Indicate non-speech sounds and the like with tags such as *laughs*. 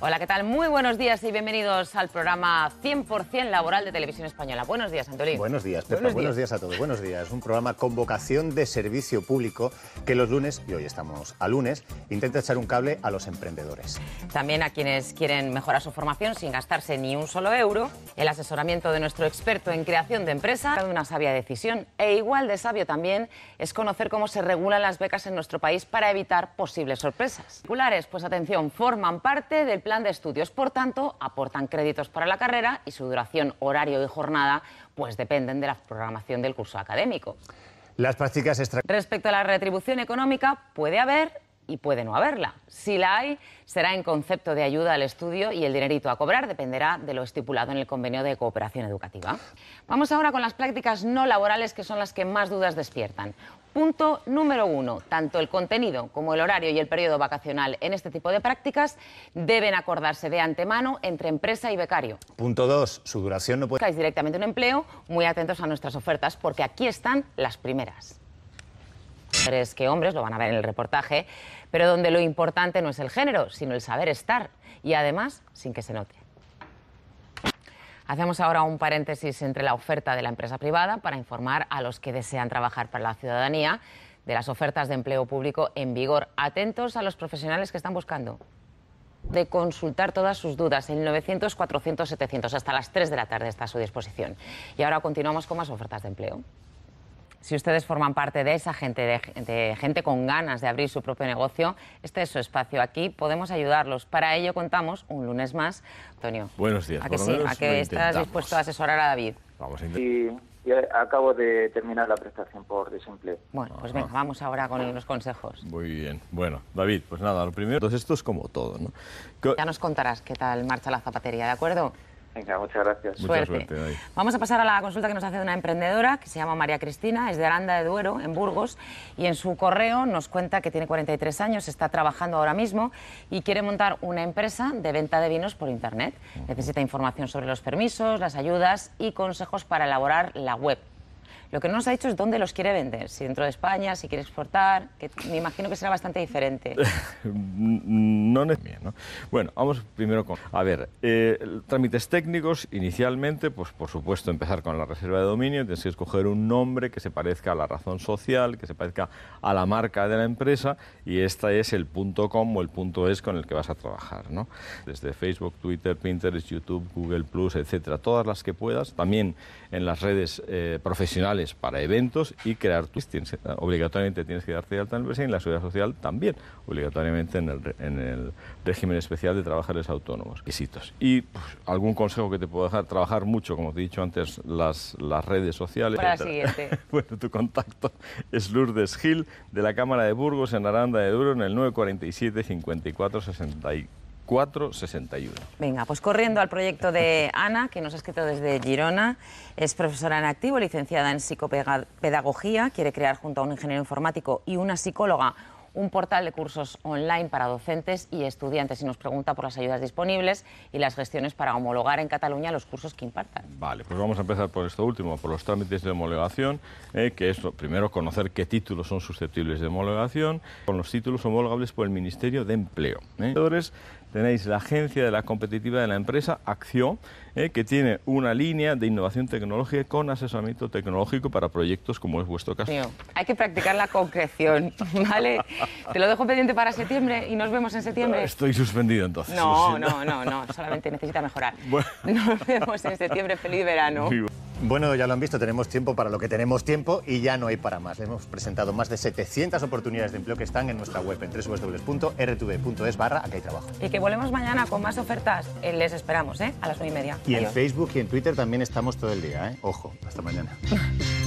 Hola, ¿qué tal? Muy buenos días y bienvenidos al programa 100% laboral de Televisión Española. Buenos días, Antolín. Buenos días, Pepa. Buenos, días. a todos. Buenos días. Un programa con vocación de servicio público que los lunes, y hoy estamos a lunes, intenta echar un cable a los emprendedores. También a quienes quieren mejorar su formación sin gastarse ni un solo euro, el asesoramiento de nuestro experto en creación de empresa, una sabia decisión e igual de sabio también es conocer cómo se regulan las becas en nuestro país para evitar posibles sorpresas. Pues atención, forman parte del plan de estudios. Por tanto, aportan créditos para la carrera y su duración, horario y jornada pues dependen de la programación del curso académico. Las prácticas extra... Respecto a la retribución económica, puede haber y puede no haberla. Si la hay, será en concepto de ayuda al estudio y el dinerito a cobrar dependerá de lo estipulado en el convenio de cooperación educativa. Vamos ahora con las prácticas no laborales que son las que más dudas despiertan. Punto número uno, tanto el contenido como el horario y el periodo vacacional en este tipo de prácticas deben acordarse de antemano entre empresa y becario. Punto dos, su duración no puede... ...directamente un empleo, muy atentos a nuestras ofertas porque aquí están las primeras que hombres, lo van a ver en el reportaje, pero donde lo importante no es el género, sino el saber estar y además sin que se note. Hacemos ahora un paréntesis entre la oferta de la empresa privada para informar a los que desean trabajar para la ciudadanía de las ofertas de empleo público en vigor. Atentos a los profesionales que están buscando de consultar todas sus dudas. en 900, 400, 700. Hasta las 3 de la tarde está a su disposición. Y ahora continuamos con más ofertas de empleo. Si ustedes forman parte de esa gente, de, gente con ganas de abrir su propio negocio, este es su espacio. Aquí podemos ayudarlos. Para ello contamos un lunes más. Antonio. Buenos días. A que, estás dispuesto a asesorar a David. Vamos a intentar. Y acabo de terminar la prestación por desempleo. Bueno, pues ah, venga, ah. vamos ahora con los consejos. Muy bien. Bueno, David, pues nada, lo primero, entonces esto es como todo, ¿no? Ya nos contarás qué tal marcha la zapatería, ¿de acuerdo? Venga, muchas gracias. suerte. Vamos a pasar a la consulta que nos hace una emprendedora que se llama María Cristina, es de Aranda de Duero, en Burgos, y en su correo nos cuenta que tiene 43 años, está trabajando ahora mismo y quiere montar una empresa de venta de vinos por Internet. Necesita información sobre los permisos, las ayudas y consejos para elaborar la web. Lo que no nos ha dicho es dónde los quiere vender, si dentro de España, si quiere exportar, que me imagino que será bastante diferente. *laughs* no, bien, no, Bueno, vamos primero con... A ver, eh, trámites técnicos, inicialmente, pues por supuesto empezar con la reserva de dominio, tienes que escoger un nombre que se parezca a la razón social, que se parezca a la marca de la empresa y este es el punto .com o el punto .es con el que vas a trabajar, ¿no? Desde Facebook, Twitter, Pinterest, YouTube, Google+, etcétera, todas las que puedas, también en las redes eh, profesionales para eventos y crear tu... Eh, obligatoriamente tienes que darte de alta en el la seguridad social también, obligatoriamente en el, régimen especial de trabajadores autónomos. Y pues, algún consejo que te puedo dejar, trabajar mucho, como te he dicho antes, las, redes sociales. Para siguiente. *laughs* tu contacto es Lourdes Gil, de la Cámara de Burgos, en Aranda de Duro, en el 947 54 461. Venga, pues corriendo al proyecto de *laughs* Ana, que nos ha escrito desde Girona. Es profesora en activo, licenciada en psicopedagogía. Quiere crear junto a un ingeniero informático y una psicóloga un portal de cursos online para docentes y estudiantes y nos pregunta por las ayudas disponibles y las gestiones para homologar en Cataluña los cursos que impartan. Vale, pues vamos a empezar por esto último, por los trámites de homologación, eh, que es primero conocer qué títulos son susceptibles de homologación, con los títulos homologables por el Ministerio de Empleo. Eh tenéis la Agencia de la competitiva de la Empresa, Acción, eh, que tiene una línea de innovación tecnológica con asesoramiento tecnológico para proyectos como es vuestro caso. hay que practicar la concreción, *laughs* ¿vale? Te lo dejo pendiente para septiembre y nos vemos en septiembre. Estoy suspendido entonces. No, no, no, no, solamente necesita mejorar. *laughs* Nos vemos en septiembre. Feliz verano. Bueno, ya lo han visto, tenemos tiempo para lo que tenemos tiempo y ya no hay para más. hemos presentado más de 700 oportunidades de empleo que están en nuestra web en www.rtv.es barra hay trabajo. Y que volvemos mañana con más ofertas. Eh, les esperamos, ¿eh? A las 9 y media. Y en Facebook y en Twitter también estamos todo el día, ¿eh? Ojo, hasta mañana. *laughs*